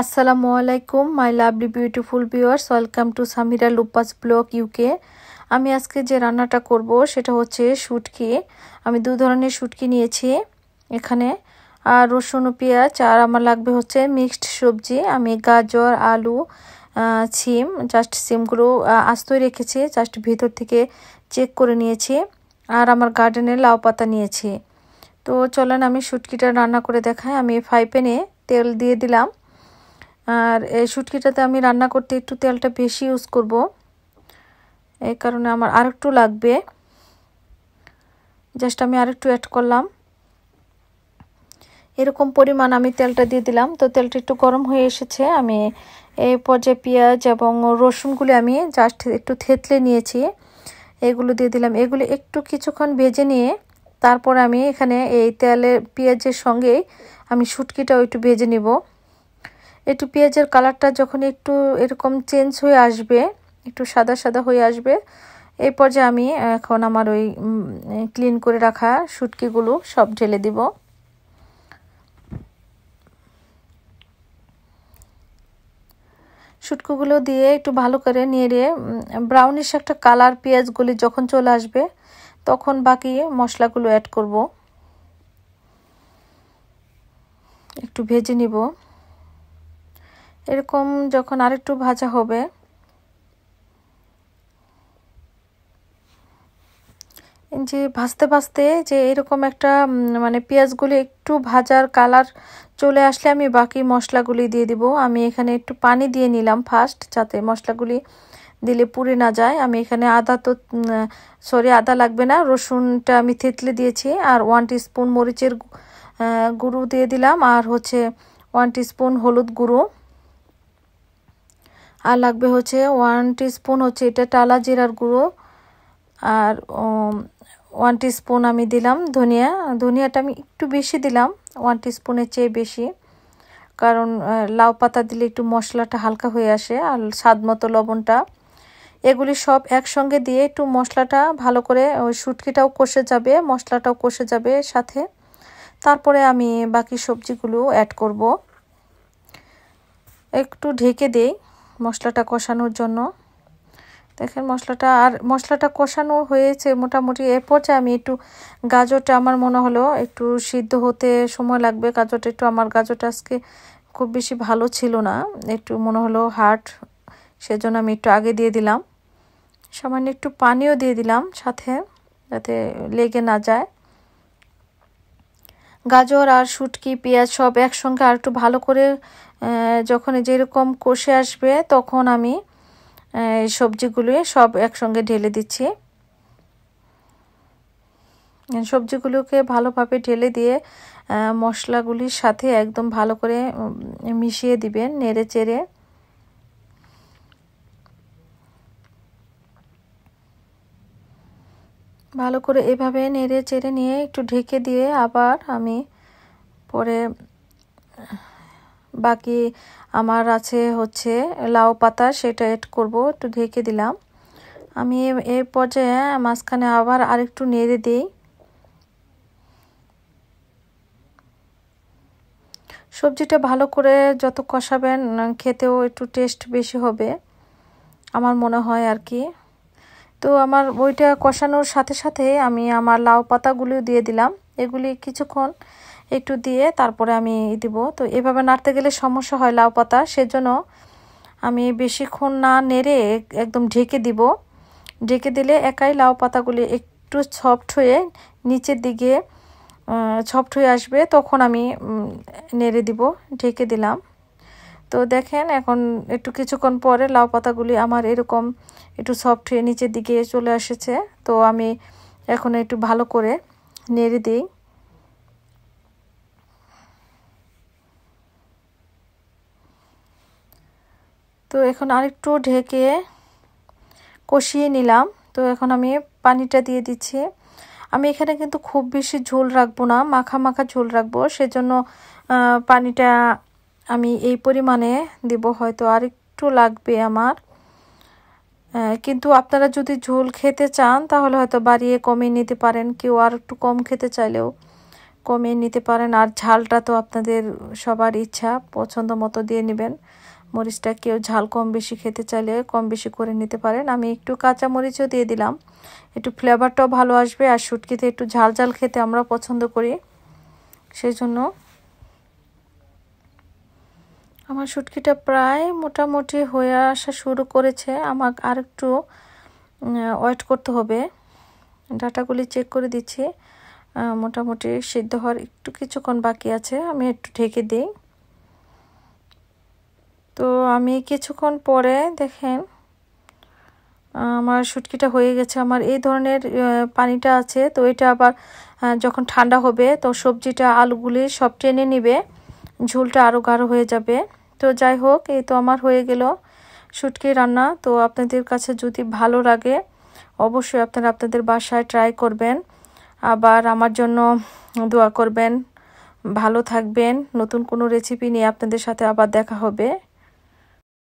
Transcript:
আসসালামু আলাইকুম my lovely beautiful viewers welcome to Samira লুপাস ব্লক ইউকে আমি আজকে যে রান্নাটা করব সেটা হচ্ছে শুটকি আমি দু ধরনের শুটকি নিয়েছি এখানে আর রসুন ও পেঁয়াজ আর আমার লাগবে হচ্ছে মিক্সড সবজি আমি গাজর আলু সিম জাস্ট সিমগুলো আস্তই রেখেছি জাস্ট ভিতর থেকে চেক করে নিয়েছি আর আমার গার্ডেনে লাউ পাতা নিয়েছি তো চলেন আমি শুটকিটা রান্না করে দেখাই আমি ফাইপেনে তেল দিয়ে দিলাম আর এই শুটকিটাতে আমি রান্না করতে একটু তেলটা বেশি ইউজ করব এই কারণে আমার আর একটু লাগবে জাস্ট আমি আর একটু অ্যাড করলাম এরকম পরিমাণ আমি তেলটা দিয়ে দিলাম তো তেলটা একটু গরম হয়ে এসেছে আমি এই পর্যায়ে পেঁয়াজ এবং রসুনগুলি আমি জাস্ট একটু থেতলে নিয়েছি এগুলো দিয়ে দিলাম এগুলো একটু কিছুক্ষণ ভেজে নিয়ে তারপর আমি এখানে এই তেলের পেঁয়াজের সঙ্গে আমি শুটকিটাও একটু ভেজে নিব একটু পেঁয়াজের কালারটা যখন একটু এরকম চেঞ্জ হয়ে আসবে একটু সাদা সাদা হয়ে আসবে এই পর্যায়ে আমি এখন আমার ওই ক্লিন করে রাখা সুটকিগুলো সব ঢেলে দিব শুটকুগুলো দিয়ে একটু ভালো করে নেড়ে ব্রাউনিশ একটা কালার পেঁয়াজগুলি যখন চলে আসবে তখন বাকি মশলাগুলো অ্যাড করব একটু ভেজে নিব এরকম যখন আরেকটু ভাজা হবে যে ভাজতে ভাজতে যে এরকম একটা মানে পেঁয়াজগুলি একটু ভাজার কালার চলে আসলে আমি বাকি মশলাগুলি দিয়ে দিব আমি এখানে একটু পানি দিয়ে নিলাম ফার্স্ট যাতে মশলাগুলি দিলে পুড়ে না যায় আমি এখানে আদা তো সরি আদা লাগবে না রসুনটা আমি থেতলে দিয়েছি আর ওয়ান স্পুন মরিচের গুঁড়ো দিয়ে দিলাম আর হচ্ছে ওয়ান স্পুন হলুদ গুঁড়ো আর লাগবে হচ্ছে ওয়ান স্পুন হচ্ছে এটা টালা জিরার গুঁড়ো আর ওয়ান স্পুন আমি দিলাম ধনিয়া ধনিয়াটা আমি একটু বেশি দিলাম ওয়ান স্পুনের চেয়ে বেশি কারণ লাউ পাতা দিলে একটু মশলাটা হালকা হয়ে আসে আর স্বাদ মতো লবণটা এগুলি সব একসঙ্গে দিয়ে একটু মশলাটা ভালো করে ওই সুটকিটাও কষে যাবে মশলাটাও কষে যাবে সাথে তারপরে আমি বাকি সবজিগুলো অ্যাড করব একটু ঢেকে দেই মশলাটা কষানোর জন্য দেখেন মশলাটা আর মশলাটা কষানো হয়েছে মোটামুটি এ পর্যায়ে আমি একটু গাজরটা আমার মনে হলো একটু সিদ্ধ হতে সময় লাগবে গাজরটা একটু আমার গাজরটা আজকে খুব বেশি ভালো ছিল না একটু মনে হলো হার্ট সেজন্য আমি একটু আগে দিয়ে দিলাম সামান্য একটু পানিও দিয়ে দিলাম সাথে যাতে লেগে না যায় গাজর আর শুটকি পেঁয়াজ সব একসঙ্গে আর একটু ভালো করে যখন যেরকম কষে আসবে তখন আমি সবজিগুলি সব একসঙ্গে ঢেলে দিচ্ছি সবজিগুলোকে ভালোভাবে ঢেলে দিয়ে মশলাগুলির সাথে একদম ভালো করে মিশিয়ে দিবেন নেড়ে চেড়ে ভালো করে এভাবে নেড়ে চেড়ে নিয়ে একটু ঢেকে দিয়ে আবার আমি পরে বাকি আমার আছে হচ্ছে লাউ পাতা সেটা এড করব একটু ঢেকে দিলাম আমি এর পর্যায়ে মাঝখানে আবার আরেকটু নেড়ে দিই সবজিটা ভালো করে যত কষাবেন খেতেও একটু টেস্ট বেশি হবে আমার মনে হয় আর কি তো আমার ওইটা কষানোর সাথে সাথে আমি আমার লাউ পাতাগুলিও দিয়ে দিলাম এগুলি কিছুক্ষণ একটু দিয়ে তারপরে আমি দিব তো এভাবে নাড়তে গেলে সমস্যা হয় লাউ পাতা সেজন্য আমি বেশিক্ষণ না নেড়ে একদম ঢেকে দিব ঢেকে দিলে একাই লাউ পাতাগুলি একটু সফট হয়ে নিচের দিকে সফট হয়ে আসবে তখন আমি নেড়ে দিব ঢেকে দিলাম তো দেখেন এখন একটু কিছুক্ষণ পরে লাউ পাতাগুলি আমার এরকম একটু সফট হয়ে নিচের দিকে চলে এসেছে তো আমি এখন একটু ভালো করে নেড়ে দিই তো এখন আরেকটু ঢেকে কষিয়ে নিলাম তো এখন আমি পানিটা দিয়ে দিচ্ছি আমি এখানে কিন্তু খুব বেশি ঝোল রাখবো না মাখা মাখা ঝোল রাখবো সেজন্য পানিটা আমি এই পরিমাণে দেব হয়তো আরেকটু লাগবে আমার কিন্তু আপনারা যদি ঝোল খেতে চান তাহলে হয়তো বাড়িয়ে কমিয়ে নিতে পারেন কেউ আর একটু কম খেতে চাইলেও কমিয়ে নিতে পারেন আর ঝালটা তো আপনাদের সবার ইচ্ছা পছন্দ মতো দিয়ে নেবেন মরিচটা কেউ ঝাল কম বেশি খেতে চাইলে কম বেশি করে নিতে পারেন আমি একটু কাঁচা মরিচও দিয়ে দিলাম একটু ফ্লেভারটাও ভালো আসবে আর শুটকিতে একটু ঝাল ঝাল খেতে আমরা পছন্দ করি সেই জন্য আমার শুটকিটা প্রায় মোটামুটি হয়ে আসা শুরু করেছে আমার আর একটু ওয়েট করতে হবে ডাটাগুলি চেক করে দিচ্ছি মোটামুটি সিদ্ধ হওয়ার একটু কিছুক্ষণ বাকি আছে আমি একটু ঢেকে দিই তো আমি কিছুক্ষণ পরে দেখেন আমার শুটকিটা হয়ে গেছে আমার এই ধরনের পানিটা আছে তো এটা আবার যখন ঠান্ডা হবে তো সবজিটা আলুগুলি সব টেনে নিবে ঝোলটা আরও গাঢ় হয়ে যাবে তো যাই হোক এই তো আমার হয়ে গেল শুটকি রান্না তো আপনাদের কাছে যদি ভালো লাগে অবশ্যই আপনারা আপনাদের বাসায় ট্রাই করবেন আবার আমার জন্য দোয়া করবেন ভালো থাকবেন নতুন কোনো রেসিপি নিয়ে আপনাদের সাথে আবার দেখা হবে